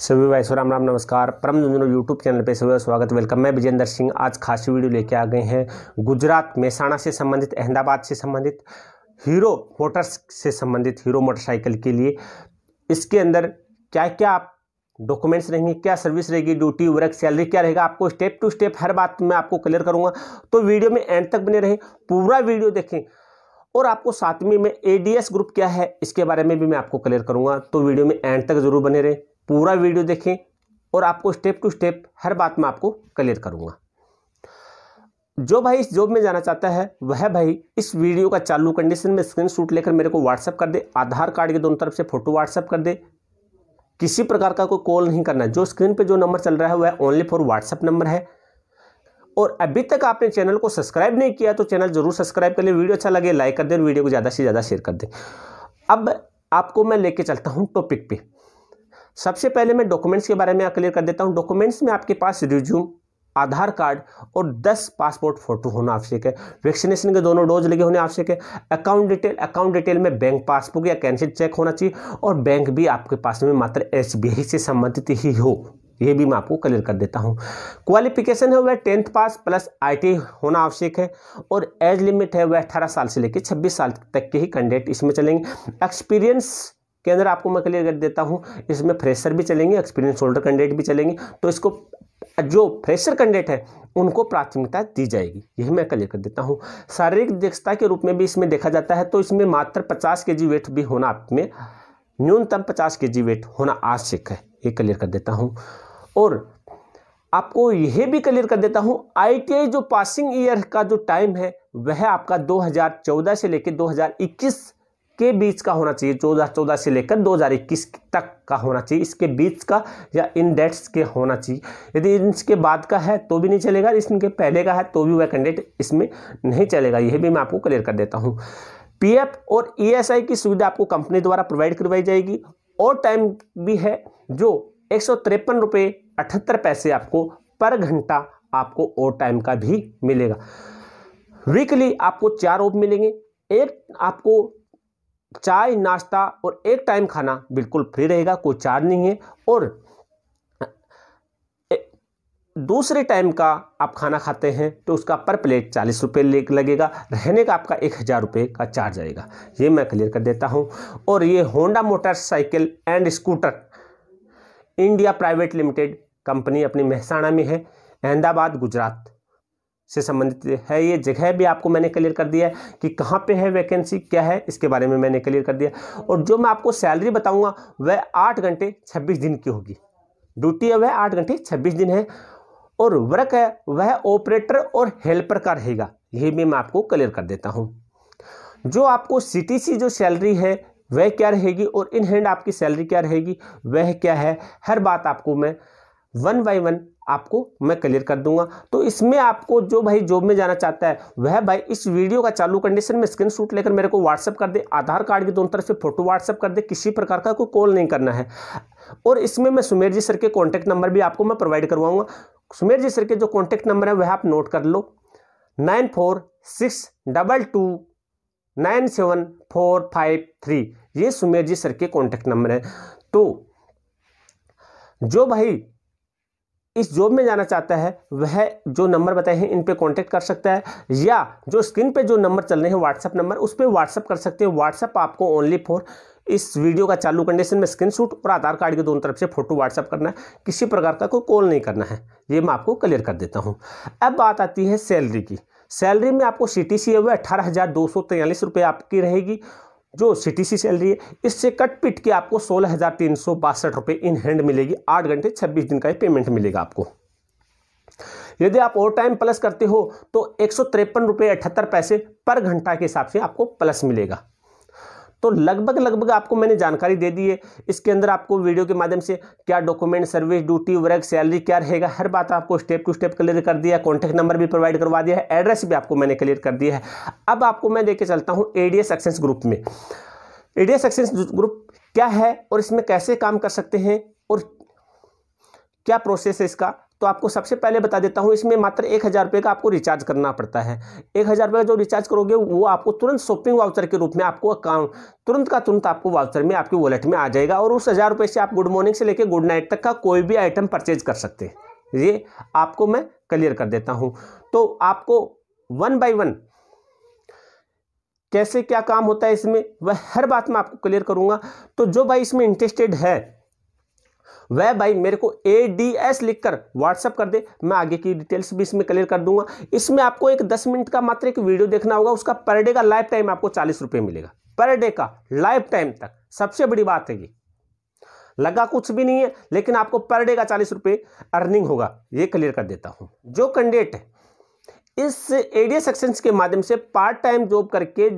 सभी भाई राम राम नमस्कार परम झुंझुनू यूट्यूब चैनल पे सभी स्वागत वेलकम मैं विजेंद्र सिंह आज खासी वीडियो लेके आ गए हैं गुजरात मेहसाणा से संबंधित अहमदाबाद से संबंधित हीरो मोटर्स से संबंधित हीरो मोटरसाइकिल के लिए इसके अंदर क्या क्या आप डॉक्यूमेंट्स रहेंगे क्या सर्विस रहेगी ड्यूटी वर्क सैलरी क्या रहेगा आपको स्टेप टू स्टेप हर बात मैं आपको क्लियर करूंगा तो वीडियो में एंड तक बने रहें पूरा वीडियो देखें और आपको सातवीं में एडीएस ग्रुप क्या है इसके बारे में भी मैं आपको क्लियर करूंगा तो वीडियो में एंड तक जरूर बने रहें पूरा वीडियो देखें और आपको स्टेप टू स्टेप हर बात में आपको क्लियर करूँगा जो भाई इस जॉब में जाना चाहता है वह भाई इस वीडियो का चालू कंडीशन में स्क्रीनशॉट लेकर मेरे को व्हाट्सअप कर दे आधार कार्ड के दोनों तरफ से फ़ोटो व्हाट्सअप कर दे किसी प्रकार का कोई कॉल नहीं करना जो स्क्रीन पे जो नंबर चल रहा है वह ओनली फॉर व्हाट्सअप नंबर है और अभी तक आपने चैनल को सब्सक्राइब नहीं किया तो चैनल जरूर सब्सक्राइब कर ले वीडियो अच्छा लगे लाइक कर दे वीडियो को ज़्यादा से ज़्यादा शेयर कर दे अब आपको मैं लेके चलता हूँ टॉपिक पर सबसे पहले मैं डॉक्यूमेंट्स के बारे में क्लियर कर देता हूँ डॉक्यूमेंट्स में आपके पास रिज्यूम आधार कार्ड और 10 पासपोर्ट फोटो होना आवश्यक है वैक्सीनेशन के दोनों डोज लगे होने आवश्यक है अकाउंट डिटेल अकाउंट डिटेल में बैंक पासबुक या कैंसिल चेक होना चाहिए और बैंक भी आपके पास में मात्र एस से संबंधित ही हो ये भी मैं आपको क्लियर कर देता हूँ क्वालिफिकेशन है वह टेंथ पास प्लस आईटी होना आवश्यक है और एज लिमिट है वह अठारह साल से लेकर छब्बीस साल तक के ही कैंडिडेट इसमें चलेंगे एक्सपीरियंस के अंदर आपको मैं क्लियर कर देता हूँ इसमें फ्रेशर भी चलेंगे एक्सपीरियंस होल्डर कैंडिडेट भी चलेंगे तो इसको जो फ्रेशर कैंडिडेट है उनको प्राथमिकता दी जाएगी यही मैं क्लियर कर देता हूँ शारीरिक दक्षता के रूप में भी इसमें देखा जाता है तो इसमें मात्र पचास के वेट भी होना आप में न्यूनतम पचास के वेट होना आवश्यक है ये क्लियर कर देता हूँ और आपको यह भी क्लियर कर देता हूँ आईटीआई जो पासिंग ईयर का जो टाइम है वह आपका 2014 से लेकर 2021 के बीच का होना चाहिए चौदह से लेकर दो हजार इक्कीस तक का होना चाहिए इसके बीच का या इन डेट्स के होना चाहिए यदि इनके बाद का है तो भी नहीं चलेगा इसके पहले का है तो भी वह कैंडिडेट इसमें नहीं चलेगा यह भी मैं आपको क्लियर कर देता हूँ पी और ई e की सुविधा आपको कंपनी द्वारा प्रोवाइड करवाई जाएगी और टाइम भी है जो एक सौ तिरपन अठहत्तर पैसे आपको पर घंटा आपको ओवर टाइम का भी मिलेगा वीकली आपको चार ओप मिलेंगे एक आपको चाय नाश्ता और एक टाइम खाना बिल्कुल फ्री रहेगा कोई चार्ज नहीं है और दूसरे टाइम का आप खाना खाते हैं तो उसका पर प्लेट चालीस रुपये लगेगा रहने का आपका एक हज़ार रुपये का चार्ज आएगा ये मैं क्लियर कर देता हूँ और ये Honda motorcycle and scooter India private limited company अपनी महसाणा में है अहमदाबाद गुजरात से संबंधित है ये जगह भी आपको मैंने क्लियर कर दिया है कि कहाँ पे है वैकेंसी क्या है इसके बारे में मैंने क्लियर कर दिया और जो मैं आपको सैलरी बताऊंगा वह आठ घंटे छब्बीस दिन की होगी ड्यूटी है वह आठ घंटे छब्बीस दिन है और वर्क है वह ऑपरेटर और हेल्पर का रहेगा ये भी मैं आपको क्लियर कर देता हूँ जो आपको सी जो सैलरी है वह क्या रहेगी और इन हैंड आपकी सैलरी क्या रहेगी वह क्या है हर बात आपको मैं वन बाई वन आपको मैं क्लियर कर दूंगा तो इसमें आपको जो भाई जॉब में जाना चाहता है वह भाई इस वीडियो का चालू कंडीशन में स्क्रीन शूट लेकर मेरे को व्हाट्सअप कर दे आधार कार्ड की दोनों तरफ से फोटो व्हाट्सअप कर दे किसी प्रकार का कोई कॉल नहीं करना है और इसमें मैं सुमेर जी सर के कॉन्टैक्ट नंबर भी आपको मैं प्रोवाइड करवाऊंगा सुमेर जी सर के जो कॉन्टैक्ट नंबर है वह आप नोट कर लो nine four six double two nine seven four five three ये सुमेर जी सर के कॉन्टैक्ट नंबर है तो जो भाई इस जॉब में जाना चाहता है वह जो नंबर बताए हैं इन पर कॉन्टैक्ट कर सकता है या जो स्क्रीन पे जो नंबर चल रहे हैं व्हाट्सअप नंबर उस पर व्हाट्सअप कर सकते हैं व्हाट्सअप आपको ओनली फॉर इस वीडियो का चालू कंडीशन में स्क्रीनशॉट और आधार कार्ड के दोनों तरफ से फोटो व्हाट्सअप करना है किसी प्रकार का कोई कॉल नहीं करना है ये मैं आपको क्लियर कर देता हूँ अब बात आती है सैलरी की सैलरी में आपको सी टी सी है वह अठारह हज़ार दो सौ तैंतालीस रुपये आपकी रहेगी जो सी सैलरी है इससे कट पिट के आपको सोलह हज़ार तीन सौ बासठ रुपये इन हैंड मिलेगी आठ घंटे छब्बीस दिन का ही पेमेंट मिलेगा आपको यदि आप ओवर टाइम प्लस करते हो तो एक सौ तिरपन रुपये अठहत्तर पैसे पर घंटा के हिसाब से आपको प्लस मिलेगा तो लगभग लगभग आपको मैंने जानकारी दे दी है इसके अंदर आपको वीडियो के माध्यम से क्या document service duty work salary क्या रहेगा हर बात आपको स्टेप टू स्टेप क्लियर कर दिया कॉन्टैक्ट नंबर भी प्रोवाइड करवा दिया है एड्रेस भी आपको मैंने क्लियर कर दिया है अब आपको मैं लेके चलता हूँ एडीएस डी ग्रुप में एडीएस डी ग्रुप क्या है और इसमें कैसे काम कर सकते हैं और क्या प्रोसेस है इसका तो आपको सबसे पहले बता देता हूँ इसमें मात्र एक हज़ार रुपये का आपको रिचार्ज करना पड़ता है एक हज़ार रुपये का जो रिचार्ज करोगे वो आपको तुरंत शॉपिंग वाउचर के रूप में आपको अकाउंट तुरंत का तुरंत आपको वाउचर में आपके वॉलेट में आ जाएगा और उस हज़ार रुपये से आप गुड मॉर्निंग से लेकर गुड नाइट तक का कोई भी आइटम परचेज कर सकते हैं ये आपको मैं क्लियर कर देता हूँ तो आपको वन बाई वन कैसे क्या काम होता है इसमें वह हर बात मैं आपको क्लियर करूँगा तो जो भाई इसमें इंटरेस्टेड है वह भाई मेरे को ए डी एस लिखकर व्हाट्सअप कर दे मैं आगे की डिटेल्स भी इसमें क्लियर कर दूंगा इसमें आपको एक दस मिनट का मात्र एक वीडियो देखना होगा उसका पर डे का लाइफ टाइम आपको चालीस रुपये मिलेगा पर डे का लाइफ टाइम तक सबसे बड़ी बात है ये लगा कुछ भी नहीं है लेकिन आपको पर डे का चालीस रुपये अर्निंग होगा ये क्लियर कर देता हूँ जो कैंडिडेट इस एडीएस एक्सचेंज के माध्यम से पार्ट टाइम जॉब करके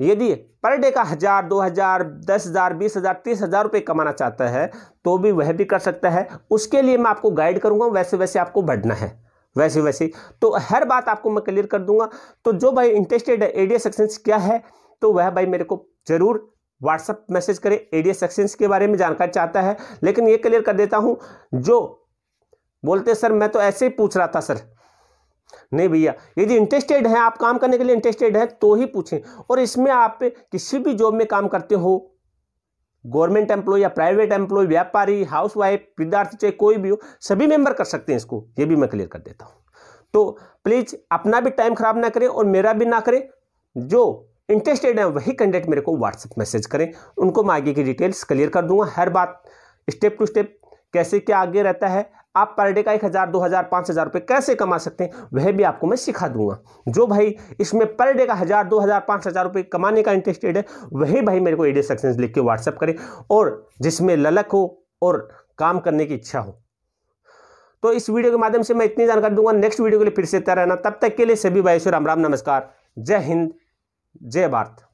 यदि पर डे का हज़ार दो हज़ार दस हज़ार बीस हज़ार तीस हज़ार रुपये कमाना चाहता है तो भी वह भी कर सकता है उसके लिए मैं आपको गाइड करूंगा वैसे वैसे आपको बढ़ना है वैसे वैसे तो हर बात आपको मैं क्लियर कर दूंगा तो जो भाई इंटरेस्टेड है एडीएस एक्सचेंज क्या है तो वह भाई मेरे को ज़रूर व्हाट्सअप मैसेज करे एडीएस एक्सचेंज के बारे में जानकारी चाहता है लेकिन ये क्लियर कर देता हूं जो बोलते सर मैं तो ऐसे ही पूछ रहा था सर नहीं भैया यदि इंटरेस्टेड हैं आप काम करने के लिए इंटरेस्टेड हैं तो ही पूछें और इसमें आप किसी भी जॉब में काम करते हो गवर्नमेंट एम्प्लॉय या प्राइवेट एम्प्लॉय व्यापारी हाउस वाइफ विद्यार्थी चाहे कोई भी हो सभी मेंबर कर सकते हैं इसको ये भी मैं क्लियर कर देता हूँ तो प्लीज़ अपना भी टाइम खराब ना करें और मेरा भी ना करें जो इंटरेस्टेड है वही कैंडिडेट मेरे को व्हाट्सएप मैसेज करें उनको मैं आगे की डिटेल्स क्लियर कर दूंगा हर बात स्टेप टू स्टेप कैसे क्या आगे रहता है आप पर डे का एक हज़ार दो हज़ार पांच हज़ार रुपए कैसे कमा सकते हैं वह भी आपको मैं सिखा दूंगा जो भाई इसमें पर डे का हज़ार दो हज़ार पांच हज़ार रुपए कमाने का इंटरेस्टेड है वही भाई मेरे को एडे सेक्शन लिख के व्हाट्सएप करे और जिसमें ललक हो और काम करने की इच्छा हो तो इस वीडियो के माध्यम से मैं इतनी जानकारी दूंगा नेक्स्ट वीडियो के लिए फिर से तैयार रहना तब तक के लिए सभी भाई राम राम नमस्कार जय हिंद जय भारत